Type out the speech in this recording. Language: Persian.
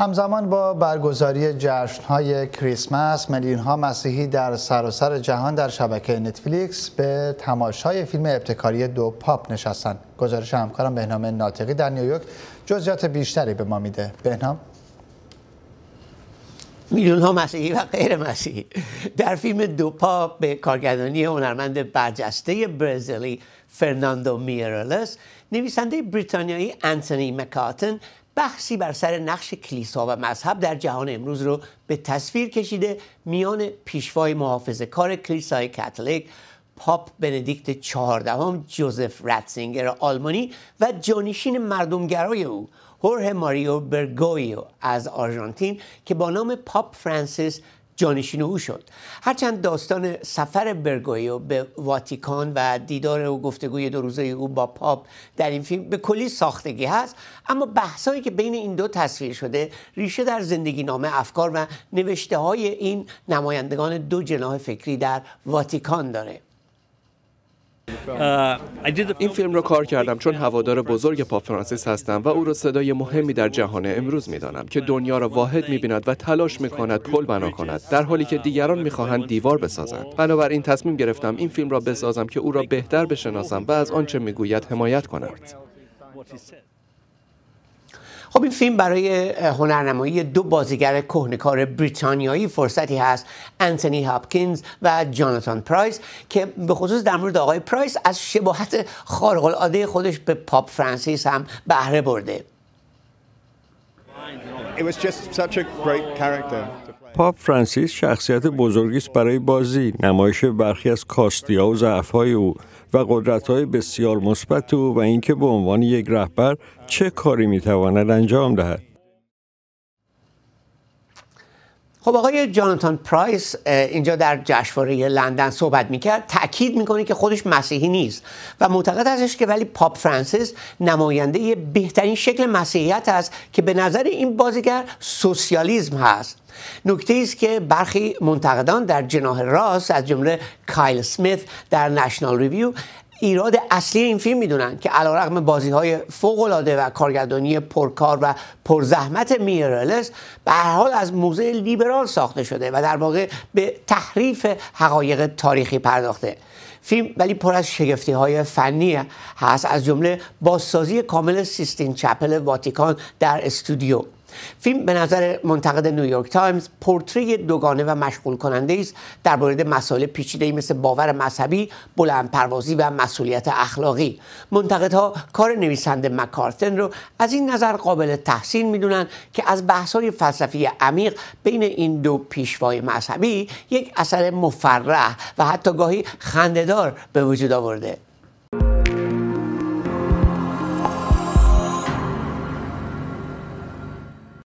همزمان با برگزاری جشنهای کریسمس ملیون ها مسیحی در سراسر سر جهان در شبکه نتفلیکس به تماشای فیلم ابتکاری دو پاپ نشستند گزارش همکارم بهنام ناطقی در نیویورک جزئیات بیشتری به ما میده بهنام میلیون ها مسیحی و غیر مسیحی در فیلم دو پاپ به کارگردانی هنرمند برجسته برزیلی فرناندو میرلس نویسنده بریتانیایی انتونی مکاتن بحثی بر سر نقش کلیسا و مذهب در جهان امروز رو به تصویر کشیده میان پیشوای محافظه کار کلیسای کاتولیک پاپ بندیکت چهاردهم جوزف راتسینگر آلمانی و جانشین مردمگرای او هوره ماریو برگویو از آرژانتین که با نام پاپ فرانسیس جانشین او شد هرچند داستان سفر برگویو به واتیکان و دیدار و گفتگوی دو روزه او با پاپ در این فیلم به کلی ساختگی هست اما بحثایی که بین این دو تصویر شده ریشه در زندگی نامه افکار و نوشته های این نمایندگان دو جناح فکری در واتیکان داره این فیلم را کار کردم چون هوادار بزرگ پاپ فرانسیس هستم و او را صدای مهمی در جهان امروز دانم که دنیا را واحد بیند و تلاش می کند پل بنا کند در حالی که دیگران خواهند دیوار بسازند بنابراین تصمیم گرفتم این فیلم را بسازم که او را بهتر بشناسم و از آنچه گوید حمایت کنم خب این فیلم برای هنرنمایی دو بازیگر کهنکار بریتانیایی فرصتی هست انتونی هاپکینز و جاناتان پرایس که به خصوص در مورد آقای پرایس از شباهت خارق العاده خودش به پاپ فرانسیس هم بهره برده پاپ فرانسیس شخصیت بزرگی است برای بازی نمایش برخی از کاستیا و ضعفهای او و قدرتهای بسیار مثبت او و اینکه به عنوان یک رهبر چه کاری میتواند انجام دهد خب آقای جاناتان پرایس اینجا در جشنواره لندن صحبت میکرد تاکید میکنه که خودش مسیحی نیست و معتقد ازش که ولی پاپ فرانسیس نماینده بهترین شکل مسیحیت است که به نظر این بازیگر سوسیالیزم هست نکته ای است که برخی منتقدان در جناه راست از جمله کایل سمیت در نشنال ریویو ایراد اصلی این فیلم میدونن که علیرغم بازی های فوق و کارگردانی پرکار و پرزحمت میرلس به هر حال از موزه لیبرال ساخته شده و در واقع به تحریف حقایق تاریخی پرداخته فیلم ولی پر از شگفتی های فنی هست از جمله بازسازی کامل سیستین چپل واتیکان در استودیو فیلم به نظر منتقد نیویورک تایمز پورتری دوگانه و مشغول کننده است در مورد مسائل پیچیده مثل باور مذهبی، بلندپروازی و مسئولیت اخلاقی. منتقدها کار نویسنده مکارتن رو از این نظر قابل تحسین میدونند که از بحث‌های فلسفی عمیق بین این دو پیشوای مذهبی یک اثر مفرح و حتی گاهی خندهدار به وجود آورده.